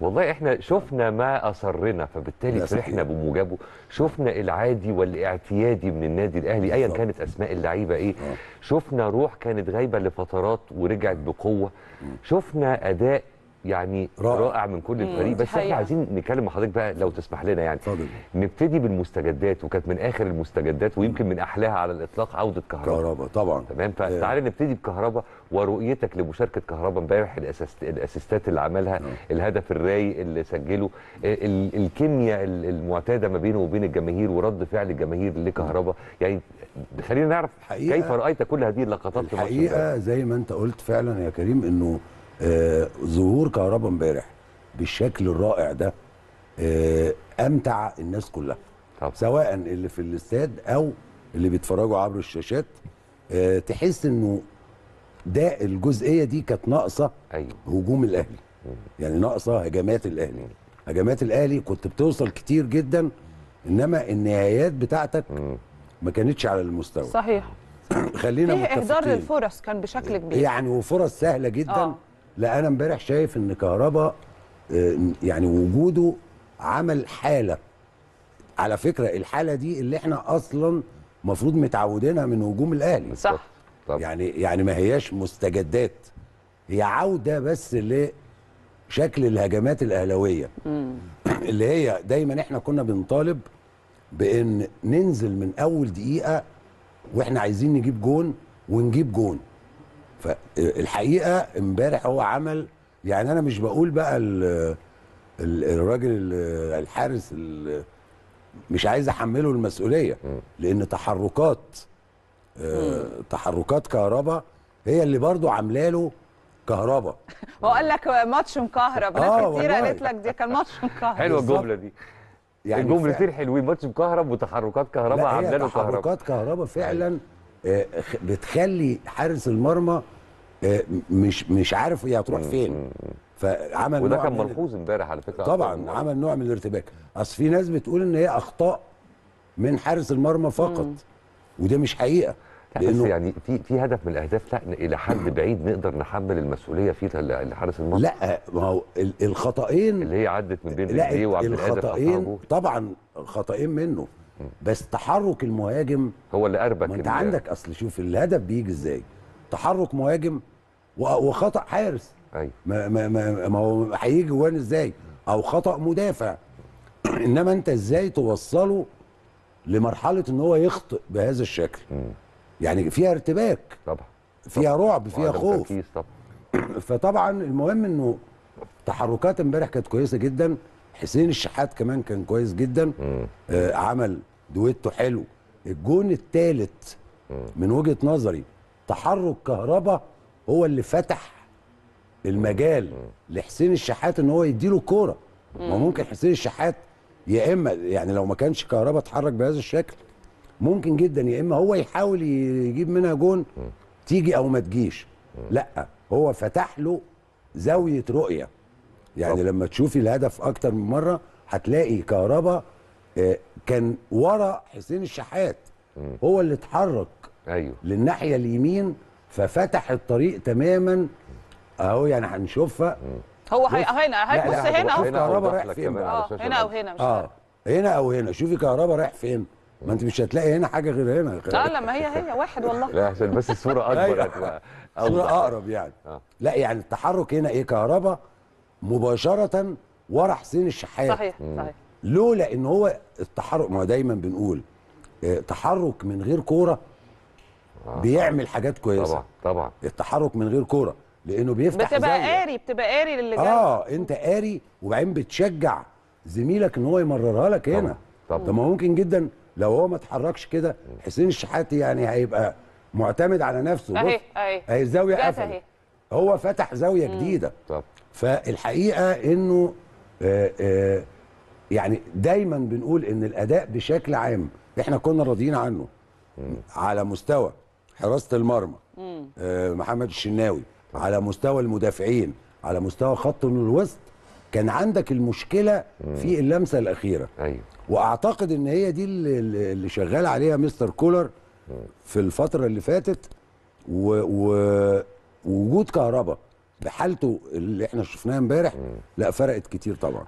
والله احنا شفنا ما اصرنا فبالتالي فرحنا يعني. بموجبه شفنا العادي والاعتيادي من النادي الاهلي ايا كانت اسماء اللعيبه ايه آه. شفنا روح كانت غايبه لفترات ورجعت بقوه شفنا اداء يعني رائع, رائع من كل الفريق بس احنا عايزين نتكلم مع حضرتك بقى لو تسمح لنا يعني فضل. نبتدي بالمستجدات وكانت من اخر المستجدات ويمكن من احلاها على الاطلاق عوده كهرباء كهرباء طبعا تمام فتعالى آه. نبتدي بكهرباء ورؤيتك لمشاركه كهرباء امبارح الاسيستات اللي عملها مم. آه. الهدف الرايق اللي سجله آه، ال... الكيمياء المعتاده ما بينه وبين الجماهير ورد فعل الجماهير لكهرباء يعني خلينا نعرف كيف رايت كل هذه اللقطات الحقيقه زي ما انت قلت فعلا يا كريم انه آه ظهور كهربا امبارح بالشكل الرائع ده آه امتع الناس كلها طبعا. سواء اللي في الاستاد او اللي بيتفرجوا عبر الشاشات آه تحس انه ده الجزئيه دي كانت ناقصه أيوه. هجوم الاهلي يعني ناقصه هجمات الاهلي هجمات الاهلي كنت بتوصل كتير جدا انما النهايات بتاعتك ما كانتش على المستوى صحيح خلينا فيه متفقين اهدار للفرص كان بشكل كبير يعني وفرص سهله جدا آه. لا انا امبارح شايف ان كهربا آه، يعني وجوده عمل حاله على فكره الحاله دي اللي احنا اصلا المفروض متعودينها من هجوم الاهلي صح طب. يعني يعني ما هياش مستجدات هي عوده بس لشكل الهجمات الاهلاويه اللي هي دايما احنا كنا بنطالب بان ننزل من اول دقيقه واحنا عايزين نجيب جون ونجيب جون فالحقيقه امبارح هو عمل يعني انا مش بقول بقى الراجل الحارس مش عايز احمله المسؤوليه لان تحركات آه، تحركات كهرباء هي اللي برضه عامله له كهرباء هو قال لك ماتش مكهرب ناس آه كتير قالت لك دي كان ماتش مكهرب حلوه الجمله دي يعني الجملتين حلوين ماتش مكهرب وتحركات كهرباء عامله له كهرباء تحركات كهرباء فعلا أيوة. آه، بتخلي حارس المرمى آه، مش مش عارف هي هتروح فين فعمل وده كان ملحوظ امبارح على فكره طبعا عمل نوع من الارتباك اصل في ناس بتقول ان هي اخطاء من حارس المرمى فقط وده مش حقيقه يعني بس يعني في في هدف من الاهداف لا الى حد بعيد نقدر نحمل المسؤوليه فيه لحارس المرمى لا ما هو الخطأين اللي هي عدت من بين ايديه وعبد الخطأين طبعا خطأين منه بس تحرك المهاجم هو اللي اربك ما انت عندك اصل شوف الهدف بيجي ازاي تحرك مهاجم وخطا حارس ايوه ما, ما, ما, ما هو هيجي جوان ازاي او خطا مدافع انما انت ازاي توصله لمرحله ان هو يخطئ بهذا الشكل يعني فيها ارتباك طبعا فيها رعب فيها خوف فطبعا المهم انه تحركات امبارح كانت كويسه جدا حسين الشحات كمان كان كويس جدا آه عمل دويتو حلو الجون الثالث من وجهه نظري تحرك كهربا هو اللي فتح المجال لحسين الشحات ان هو يديله كوره ما ممكن حسين الشحات يا اما يعني لو ما كانش كهربا اتحرك بهذا الشكل ممكن جدا يا اما هو يحاول يجيب منها جون تيجي او ما تجيش لا هو فتح له زاويه رؤيه يعني لما تشوفي الهدف اكتر من مره هتلاقي كهربا آه، كان ورا حسين الشحات هو اللي اتحرك ايوه للناحيه اليمين ففتح الطريق تماما اهو يعني هنشوفها هو هي هنا هيبص هنا اهو كهربا رايح فين آه، هنا او هنا مش اه هنا او هنا شوفي كهربا رايح فين ما انت مش هتلاقي هنا حاجه غير هنا آه، لا لا ما هي هي واحد والله لا عشان بس الصوره اكبر الصوره أيوه. اقرب يعني آه. لا يعني التحرك هنا ايه كهربا مباشره ورا حسين الشحات صحيح صحيح لولا ان هو التحرك ما دايما بنقول آه، تحرك من غير كوره آه. بيعمل حاجات كويسه طبعا طبعا التحرك من غير كوره لانه بيفتح بتبقى زي. قاري بتبقى قاري للي جاي اه انت قاري وبعدين بتشجع زميلك ان هو يمررها لك هنا طب طب ما ممكن جدا لو هو ما اتحركش كده حسين الشحاتي يعني هيبقى معتمد على نفسه اهي اهي الزاويه قفل هو فتح زاويه مم. جديده طب. فالحقيقه انه آآ آه، آآ آه، يعني دايما بنقول ان الاداء بشكل عام احنا كنا راضيين عنه مم. على مستوى حراسه المرمى آه، محمد الشناوي على مستوى المدافعين على مستوى خط الوسط كان عندك المشكله في اللمسه الاخيره ايوه واعتقد ان هي دي اللي شغال عليها مستر كولر في الفتره اللي فاتت ووجود كهربا بحالته اللي احنا شفناها امبارح لا فرقت كتير طبعا